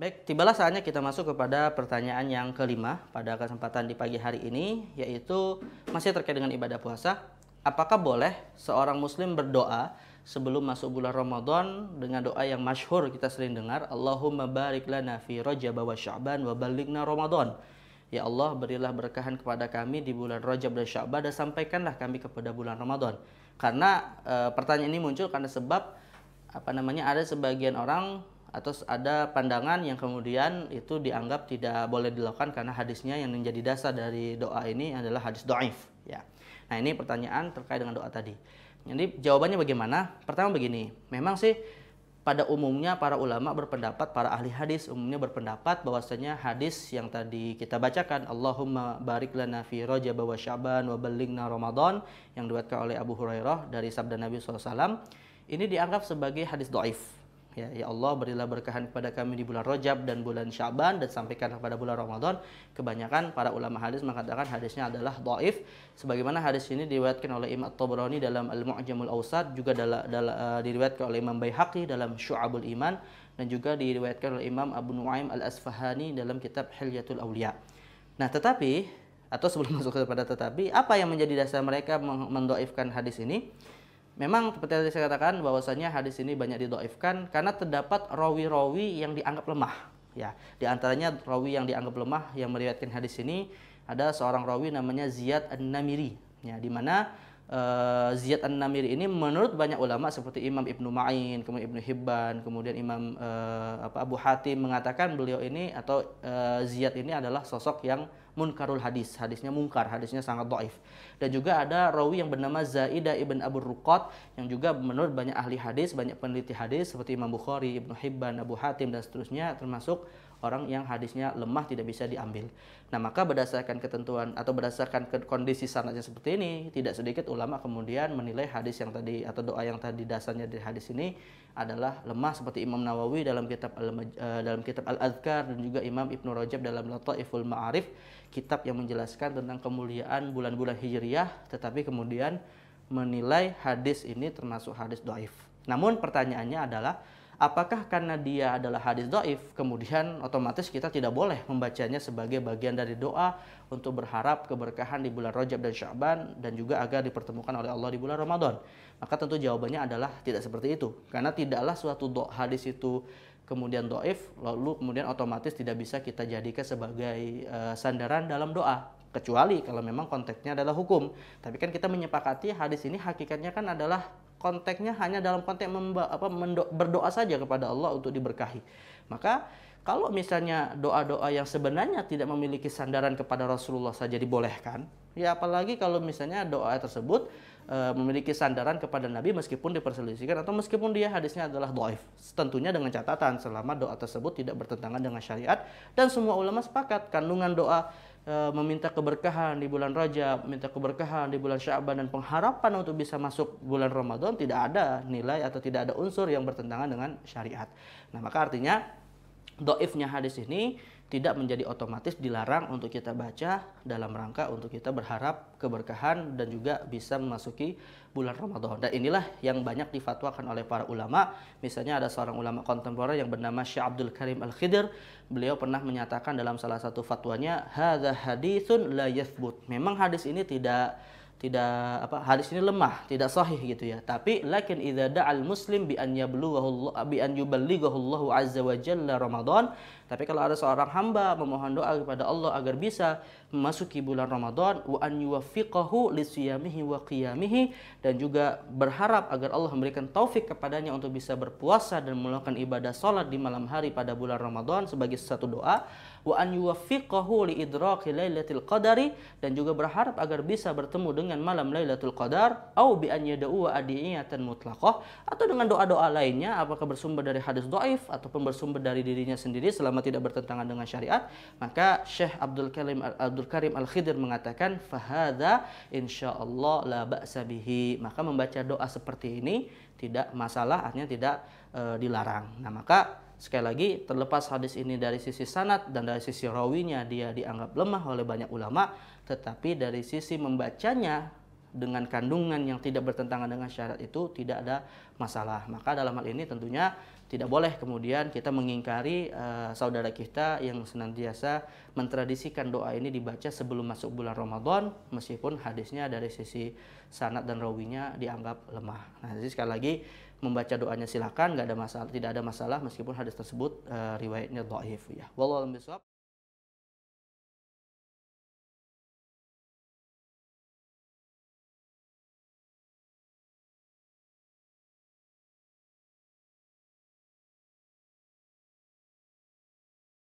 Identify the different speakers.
Speaker 1: Baik, tibalah saatnya kita masuk kepada pertanyaan yang kelima pada kesempatan di pagi hari ini, yaitu masih terkait dengan ibadah puasa. Apakah boleh seorang muslim berdoa sebelum masuk bulan Ramadan dengan doa yang masyhur kita sering dengar, Allahumma barik lana fi Rajab wa Sya'ban wa balikna Ramadan. Ya Allah, berilah berkahan kepada kami di bulan Rajab dan Sya'ban dan sampaikanlah kami kepada bulan Ramadan. Karena e, pertanyaan ini muncul karena sebab apa namanya ada sebagian orang atau ada pandangan yang kemudian itu dianggap tidak boleh dilakukan karena hadisnya yang menjadi dasar dari doa ini adalah hadis doif ya nah ini pertanyaan terkait dengan doa tadi jadi jawabannya bagaimana pertama begini memang sih pada umumnya para ulama berpendapat para ahli hadis umumnya berpendapat bahwasanya hadis yang tadi kita bacakan Allahumma barik lana fi rajab wa syaban wa ballighna ramadan yang dibuatkan oleh Abu Hurairah dari sabda Nabi SAW ini dianggap sebagai hadis doif Ya, ya Allah berilah berkahan kepada kami di bulan Rajab dan bulan Syaban dan sampaikan kepada bulan Ramadan. Kebanyakan para ulama hadis mengatakan hadisnya adalah dhaif sebagaimana hadis ini diriwayatkan oleh Imam Tabrani dalam Al-Mu'jamul Awsat juga dalam, uh, eh, diriwayatkan oleh Imam Baihaqi dalam Syu'abul Iman dan juga diriwayatkan oleh Imam Abu Nuaim Al-Asfahani dalam kitab Hilyatul Aulia. Nah, tetapi atau sebelum masuk kepada tetapi apa yang menjadi dasar mereka mendoifkan hadis ini? Memang seperti yang saya katakan bahwasanya hadis ini banyak didoifkan karena terdapat rawi-rawi yang dianggap lemah. Ya, di antaranya rawi yang dianggap lemah yang meriwayatkan hadis ini ada seorang rawi namanya Ziyad An-Namiri. Ya, di mana uh, Ziyad An-Namiri ini menurut banyak ulama seperti Imam Ibnu Ma'in, kemudian Ibnu Hibban, kemudian Imam uh, apa, Abu Hatim mengatakan beliau ini atau uh, Ziyad ini adalah sosok yang munkarul hadis, hadisnya mungkar, hadisnya sangat doif. Dan juga ada rawi yang bernama Zaidah ibn Abu Rukot yang juga menurut banyak ahli hadis, banyak peneliti hadis seperti Imam Bukhari, Ibnu Hibban, Abu Hatim dan seterusnya termasuk orang yang hadisnya lemah tidak bisa diambil. Nah, maka berdasarkan ketentuan atau berdasarkan kondisi sanadnya seperti ini, tidak sedikit ulama kemudian menilai hadis yang tadi atau doa yang tadi dasarnya dari hadis ini adalah lemah seperti Imam Nawawi dalam kitab al, eh, dalam kitab Al-Adhkar dan juga Imam Ibnu Rajab dalam Lataiful Ma'arif, kitab yang menjelaskan tentang kemuliaan bulan-bulan Hijriyah, tetapi kemudian menilai hadis ini termasuk hadis doaif. Namun pertanyaannya adalah apakah karena dia adalah hadis doif, kemudian otomatis kita tidak boleh membacanya sebagai bagian dari doa untuk berharap keberkahan di bulan Rajab dan Syaban dan juga agar dipertemukan oleh Allah di bulan Ramadan. Maka tentu jawabannya adalah tidak seperti itu. Karena tidaklah suatu do hadis itu kemudian doif, lalu kemudian otomatis tidak bisa kita jadikan sebagai uh, sandaran dalam doa. Kecuali kalau memang konteksnya adalah hukum. Tapi kan kita menyepakati hadis ini hakikatnya kan adalah konteksnya hanya dalam konteks memba, apa, mendo, berdoa saja kepada Allah untuk diberkahi. Maka kalau misalnya doa-doa yang sebenarnya tidak memiliki sandaran kepada Rasulullah saja dibolehkan, ya apalagi kalau misalnya doa tersebut e, memiliki sandaran kepada Nabi meskipun diperselisihkan atau meskipun dia hadisnya adalah doif. Tentunya dengan catatan selama doa tersebut tidak bertentangan dengan syariat dan semua ulama sepakat kandungan doa Eh, meminta keberkahan di bulan Rajab, minta keberkahan di bulan Syaban dan pengharapan untuk bisa masuk bulan Ramadan tidak ada nilai atau tidak ada unsur yang bertentangan dengan syariat. Nah, maka artinya doifnya hadis ini tidak menjadi otomatis dilarang untuk kita baca dalam rangka untuk kita berharap keberkahan dan juga bisa memasuki bulan Ramadan. Dan inilah yang banyak difatwakan oleh para ulama. Misalnya ada seorang ulama kontemporer yang bernama Syekh Abdul Karim al Khidir. Beliau pernah menyatakan dalam salah satu fatwanya, Hadha hadithun la yathbut." Memang hadis ini tidak tidak apa hadis ini lemah, tidak sahih gitu ya. Tapi lakin idza da'al muslim bi an yablughahu bi an yuballighahu Allahu azza wa jalla Ramadan. Tapi kalau ada seorang hamba memohon doa kepada Allah agar bisa memasuki bulan Ramadan wa an yuwaffiqahu li siyamihi wa qiyamihi dan juga berharap agar Allah memberikan taufik kepadanya untuk bisa berpuasa dan melakukan ibadah salat di malam hari pada bulan Ramadan sebagai satu doa wa an yuwaffiqahu li idraki lailatul qadari dan juga berharap agar bisa bertemu dengan malam lailatul qadar au bi an yad'u adiyatan mutlaqah atau dengan doa-doa lainnya apakah bersumber dari hadis dhaif ataupun bersumber dari dirinya sendiri selama tidak bertentangan dengan syariat maka Syekh Abdul Karim Abdul Karim Al-Khidir mengatakan fahadha insyaallah la ba'sa bihi maka membaca doa seperti ini tidak masalah artinya tidak e, dilarang nah maka Sekali lagi, terlepas hadis ini dari sisi sanat dan dari sisi rawinya dia dianggap lemah oleh banyak ulama, tetapi dari sisi membacanya dengan kandungan yang tidak bertentangan dengan syarat itu tidak ada masalah. Maka dalam hal ini tentunya tidak boleh kemudian kita mengingkari uh, saudara kita yang senantiasa mentradisikan doa ini dibaca sebelum masuk bulan Ramadan meskipun hadisnya dari sisi sanad dan rawinya dianggap lemah. Nah, jadi sekali lagi membaca doanya silakan nggak ada masalah tidak ada masalah meskipun hadis tersebut uh, riwayatnya dhaif ya. Wallahu